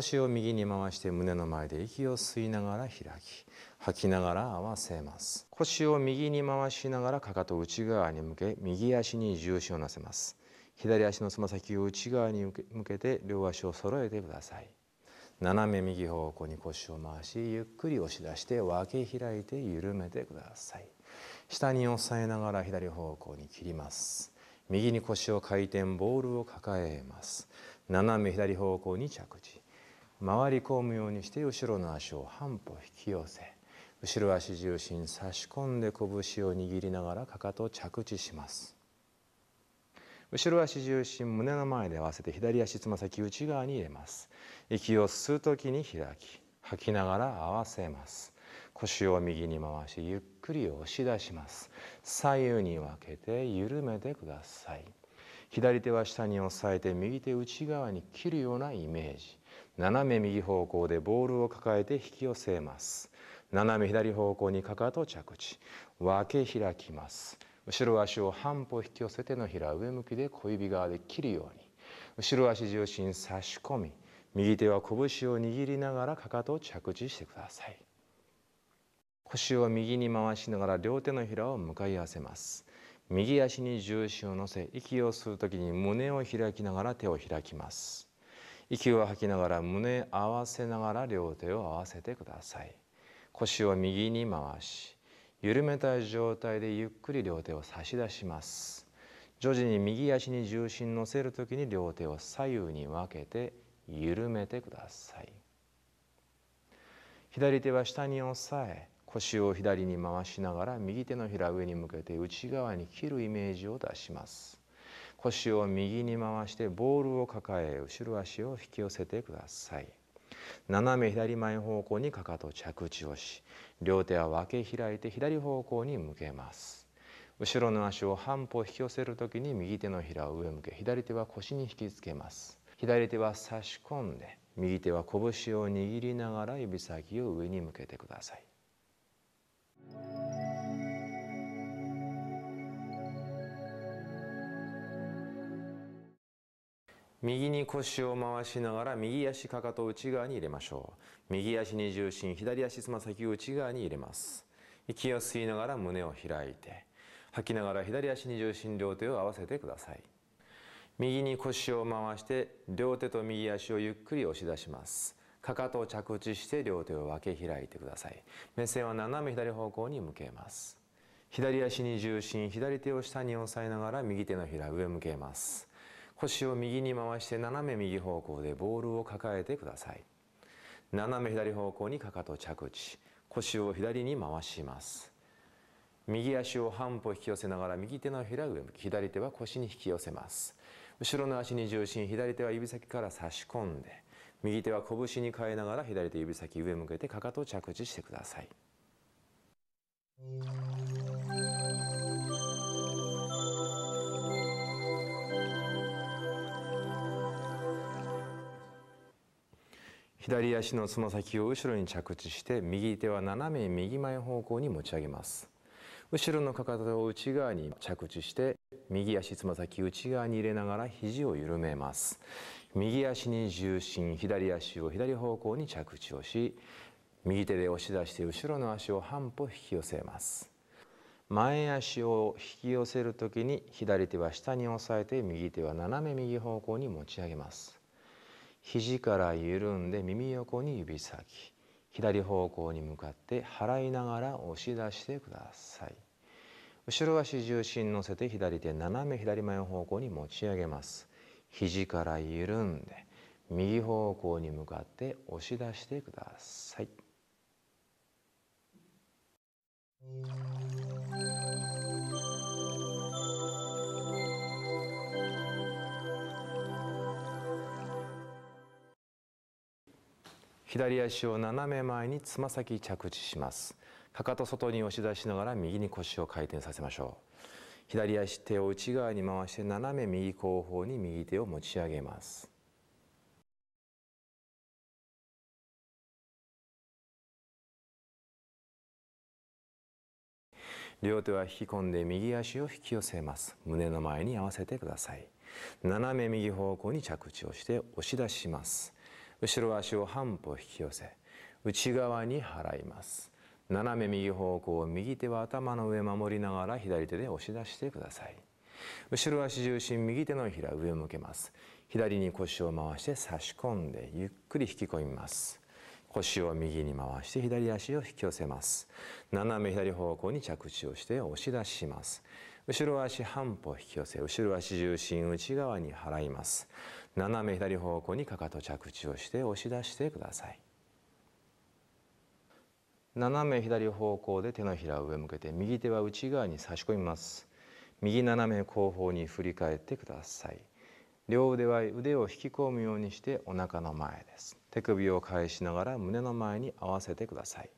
腰を右に回して胸の前で息を吸いながら開き吐きながら合わせます腰を右に回しながらかかと内側に向け右足に重心を乗せます左足のつま先を内側に向けて両足を揃えてください斜め右方向に腰を回しゆっくり押し出して分け開いて緩めてください下に押さえながら左方向に切ります右に腰を回転ボールを抱えます斜め左方向に着地回り込むようにして後ろの足を半歩引き寄せ後ろ足重心差し込んで拳を握りながらかかとを着地します後ろ足重心胸の前で合わせて左足つま先内側に入れます息を吸う時に開き吐きながら合わせます腰を右に回しゆっくり押し出します左右に分けて緩めてください左手は下に押さえて右手内側に切るようなイメージ斜め右方向でボールを抱えて引き寄せます斜め左方向にかかと着地分け開きます後ろ足を半歩引き寄せ手のひら上向きで小指側で切るように後ろ足重心差し込み右手は拳を握りながらかかとを着地してください腰を右に回しながら両手のひらを向かい合わせます右足に重心を乗せ息を吸う時に胸を開きながら手を開きます息を吐きながら胸合わせながら両手を合わせてください腰を右に回し緩めた状態でゆっくり両手を差し出します徐々に右足に重心乗せる時に両手を左右に分けて緩めてください左手は下に押さえ腰を左に回しながら右手のひら上に向けて内側に切るイメージを出します腰を右に回してボールを抱え後ろ足を引き寄せてください斜め左前方向にかかと着地をし両手は分け開いて左方向に向けます後ろの足を半歩引き寄せる時に右手のひらを上向け左手は腰に引きつけます左手は差し込んで右手は拳を握りながら指先を上に向けてください。右に腰を回しながら右足かかと内側に入れましょう右足に重心左足つま先を内側に入れます息を吸いながら胸を開いて吐きながら左足に重心両手を合わせてください右に腰を回して両手と右足をゆっくり押し出しますかかとを着地して両手を分け開いてください目線は斜め左方向に向けます左足に重心左手を下に押さえながら右手のひら上向けます腰を右に回して斜め右方向でボールを抱えてください斜め左方向にかかと着地腰を左に回します右足を半歩引き寄せながら右手のひら上左手は腰に引き寄せます後ろの足に重心左手は指先から差し込んで右手は拳に変えながら左手指先上向けてかかと着地してください左足のつま先を後ろに着地して右手は斜め右前方向に持ち上げます後ろのかかとを内側に着地して右足つま先内側に入れながら肘を緩めます右足に重心左足を左方向に着地をし右手で押し出して後ろの足を半歩引き寄せます前足を引き寄せる時に左手は下に押さえて右手は斜め右方向に持ち上げます肘から緩んで耳横に指先左方向に向かって払いながら押し出してください後ろ足重心乗せて左手斜め左前方向に持ち上げます肘から緩んで右方向に向かって押し出してください左足を斜め前につま先着地しますかかと外に押し出しながら右に腰を回転させましょう左足手を内側に回して斜め右後方に右手を持ち上げます両手は引き込んで右足を引き寄せます胸の前に合わせてください斜め右方向に着地をして押し出します後ろ足を半歩引き寄せ内側に払います斜め右方向右手は頭の上守りながら左手で押し出してください後ろ足重心右手のひら上向けます左に腰を回して差し込んでゆっくり引き込みます腰を右に回して左足を引き寄せます斜め左方向に着地をして押し出します後ろ足半歩引き寄せ後ろ足重心内側に払います斜め左方向にかかと着地をして押し出してください斜め左方向で手のひらを上向けて右手は内側に差し込みます右斜め後方に振り返ってください両腕は腕を引き込むようにしてお腹の前です手首を返しながら胸の前に合わせてください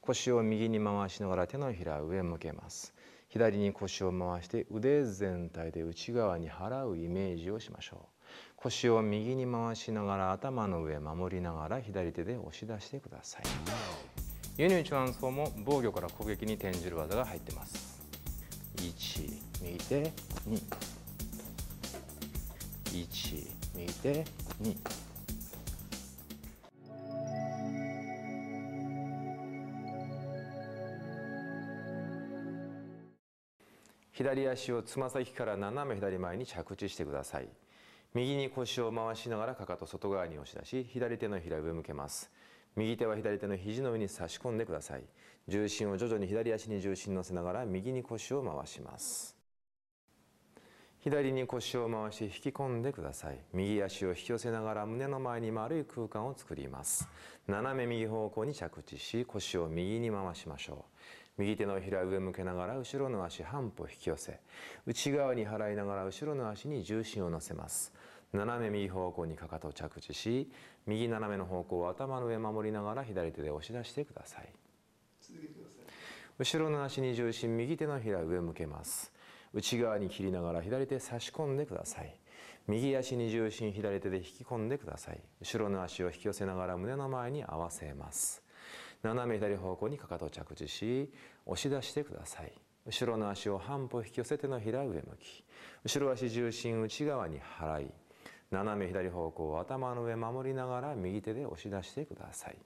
腰を右に回しながら手のひらを上向けます左に腰を回して腕全体で内側に払うイメージをしましょう腰を右に回しながら頭の上守りながら左手で押し出してくださいユニューチャンス法も防御から攻撃に転じる技が入ってます1右手21右手2左足をつま先から斜め左前に着地してください。右に腰を回しながらかかと外側に押し出し左手のひら上向けます右手は左手の肘の上に差し込んでください重心を徐々に左足に重心乗せながら右に腰を回します左に腰を回し引き込んでください右足を引き寄せながら胸の前に丸い空間を作ります斜め右方向に着地し腰を右に回しましょう右手のひら上向けながら後ろの足半歩引き寄せ内側に払いながら後ろの足に重心を乗せます斜め右方向にかかとを着地し右斜めの方向を頭の上守りながら左手で押し出してください後ろの足に重心右手のひら上向けます内側に切りながら左手差し込んでください右足に重心左手で引き込んでください後ろの足を引き寄せながら胸の前に合わせます斜め左方向にかかとを着地し押し出してください後ろの足を半歩引き寄せ手のひら上向き後ろ足重心内側に払い斜め左方向を頭の上守りながら右手で押し出してください。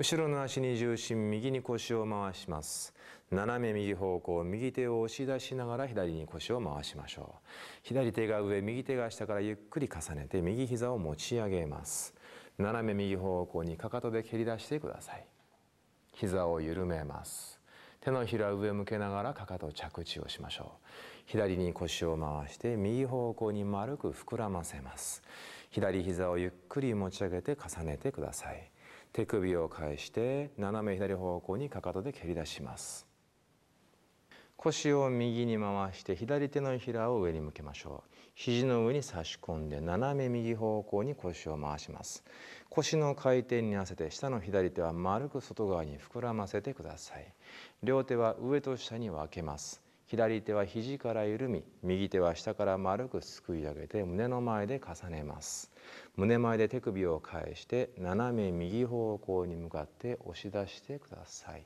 後ろの足に重心右に腰を回します斜め右方向右手を押し出しながら左に腰を回しましょう左手が上右手が下からゆっくり重ねて右膝を持ち上げます斜め右方向にかかとで蹴り出してください膝を緩めます手のひら上向けながらかかと着地をしましょう左に腰を回して右方向に丸く膨らませます左膝をゆっくり持ち上げて重ねてください手首を返して斜め左方向にかかとで蹴り出します腰を右に回して左手のひらを上に向けましょう肘の上に差し込んで斜め右方向に腰を回します腰の回転に合わせて下の左手は丸く外側に膨らませてください両手は上と下に分けます左手は肘から緩み右手は下から丸くすくい上げて胸の前で重ねます胸前で手首を返して斜め右方向に向かって押し出してください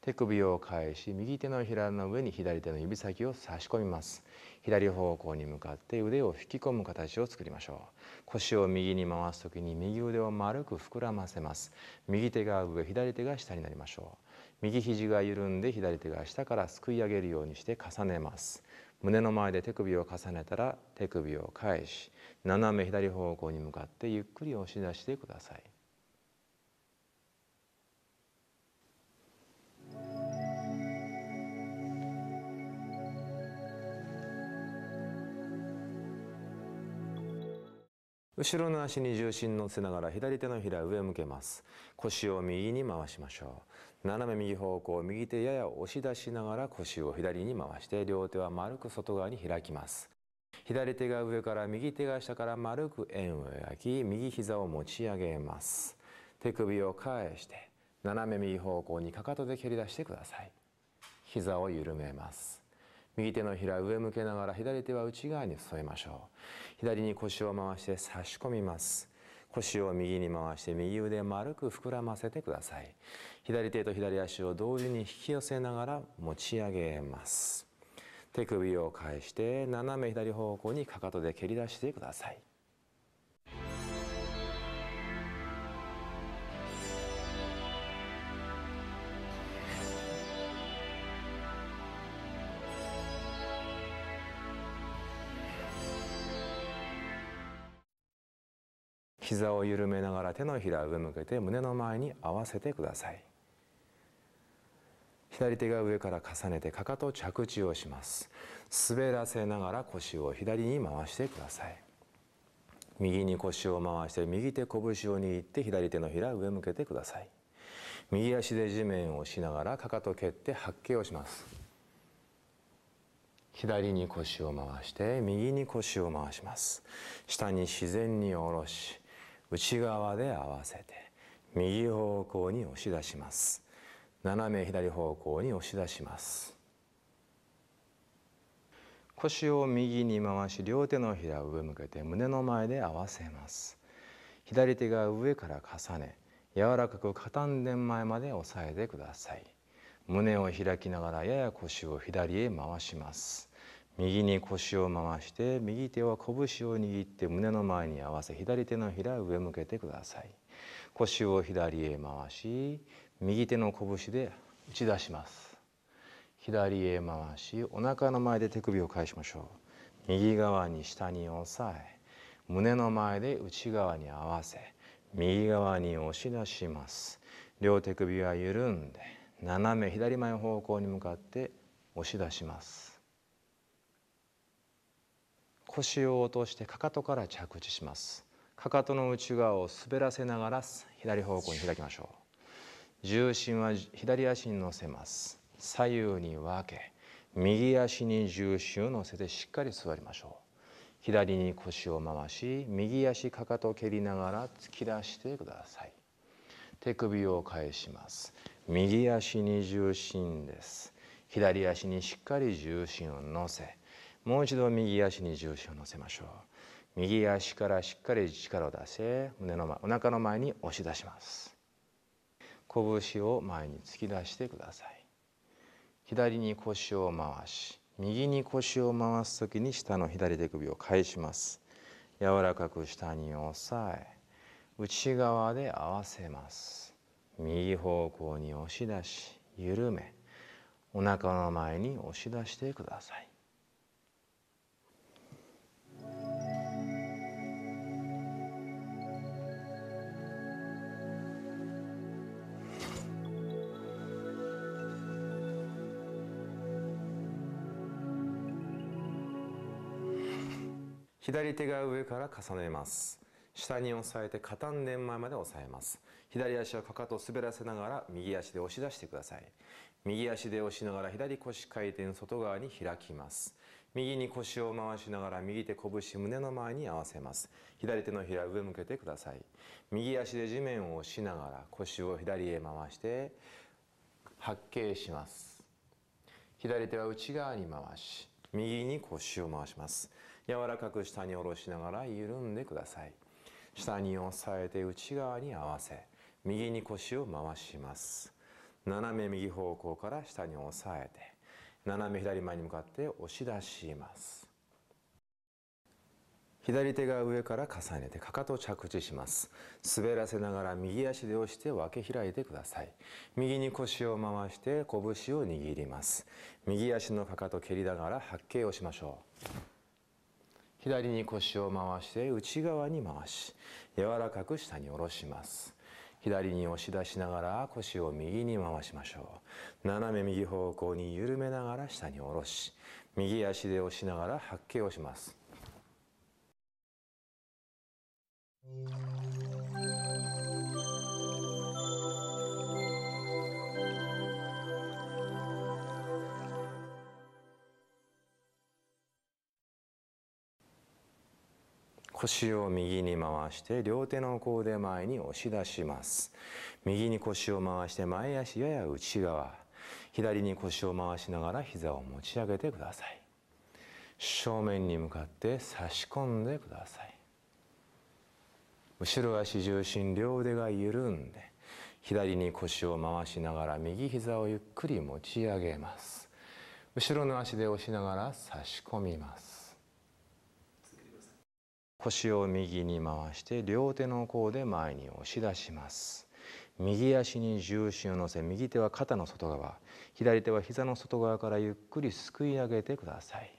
手首を返し右手のひらの上に左手の指先を差し込みます左方向に向かって腕を引き込む形を作りましょう腰を右に回す時に右腕を丸く膨らませます右手が上左手が下になりましょう右肘が緩んで左手が下からすくい上げるようにして重ねます胸の前で手首を重ねたら手首を返し斜め左方向に向かってゆっくり押し出してください後ろの足に重心乗せながら左手のひら上向けます腰を右に回しましょう斜め右方向右手やや押し出しながら腰を左に回して両手は丸く外側に開きます左手が上から右手が下から丸く円を描き右膝を持ち上げます手首を返して斜め右方向にかかとで蹴り出してください膝を緩めます右手のひら上向けながら左手は内側に添えましょう左に腰を回して差し込みます腰を右に回して右腕丸く膨らませてください左手と左足を同時に引き寄せながら持ち上げます手首を返して斜め左方向にかかとで蹴り出してください膝を緩めながら手のひらを上向けて胸の前に合わせてください左手が上から重ねてかかと着地をします滑らせながら腰を左に回してください右に腰を回して右手拳を握って左手のひら上向けてください右足で地面を押しながらかかと蹴って発揮をします左に腰を回して右に腰を回します下に自然に下ろし内側で合わせて右方向に押し出します斜め左方向に押し出します腰を右に回し両手のひらを上向けて胸の前で合わせます左手が上から重ね柔らかく片んで前まで押さえてください胸を開きながらやや腰を左へ回します右に腰を回して右手は拳を握って胸の前に合わせ左手のひら上向けてください腰を左へ回し右手の拳で打ち出します左へ回しお腹の前で手首を返しましょう右側に下に押さえ胸の前で内側に合わせ右側に押し出します両手首は緩んで斜め左前方向に向かって押し出します腰を落としてかかとから着地しますかかとの内側を滑らせながら左方向に開きましょう重心は左足に乗せます左右に分け右足に重心を乗せてしっかり座りましょう左に腰を回し右足かかと蹴りながら突き出してください手首を返します右足に重心です左足にしっかり重心を乗せもう一度右足に重心を乗せましょう右足からしっかり力を出せ胸の前お腹の前に押し出します拳を前に突き出してください左に腰を回し右に腰を回す時に下の左手首を返します柔らかく下に押さえ内側で合わせます右方向に押し出し緩めお腹の前に押し出してください左手が上から重ねます下に押さえて肩年前まで押さえます左足はかかとを滑らせながら右足で押し出してください右足で押しながら左腰回転外側に開きます右に腰を回しながら右手拳胸の前に合わせます左手のひら上向けてください右足で地面を押しながら腰を左へ回して発見します左手は内側に回し右に腰を回します柔らかく下に下ろしながら緩んでください下に押さえて内側に合わせ右に腰を回します斜め右方向から下に押さえて斜め左前に向かって押し出します左手が上から重ねてかかと着地します滑らせながら右足で押して分け開いてください右に腰を回して拳を握ります右足のかかと蹴りながら発径をしましょう左に腰を回して内側に回し柔らかく下に下ろします左に押し出しながら腰を右に回しましょう斜め右方向に緩めながら下に下ろし右足で押しながら発揮をします腰を右に回して両手の甲で前に押し出します右に腰を回して前足やや内側左に腰を回しながら膝を持ち上げてください正面に向かって差し込んでください後ろ足重心両腕が緩んで左に腰を回しながら右膝をゆっくり持ち上げます後ろの足で押しながら差し込みます腰を右に回して両手の甲で前に押し出します右足に重心を乗せ右手は肩の外側左手は膝の外側からゆっくりすくい上げてください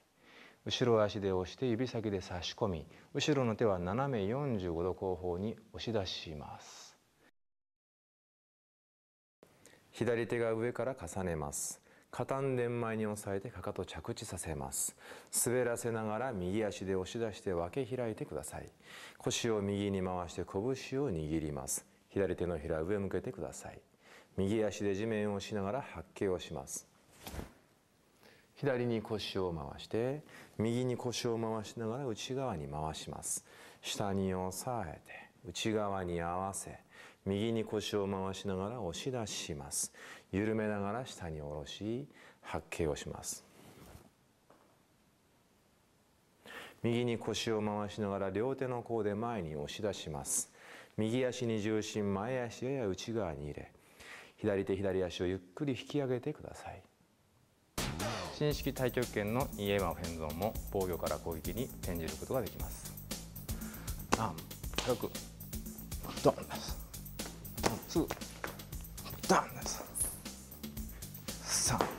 後ろ足で押して指先で差し込み後ろの手は斜め45度後方に押し出します左手が上から重ねます片年前に押さえてかかと着地させます滑らせながら右足で押し出して分け開いてください腰を右に回して拳を握ります左手のひら上向けてください右足で地面を押しながら発径をします左に腰を回して右に腰を回しながら内側に回します下に押さえて内側に合わせ右に腰を回しながら押し出します緩めながら下に下ろし発見をします右に腰を回しながら両手の甲で前に押し出します右足に重心前足やや内側に入れ左手左足をゆっくり引き上げてください新式太極拳のイエマェンゾンも防御から攻撃に転じることができます。あ、軽くドン2ダンです3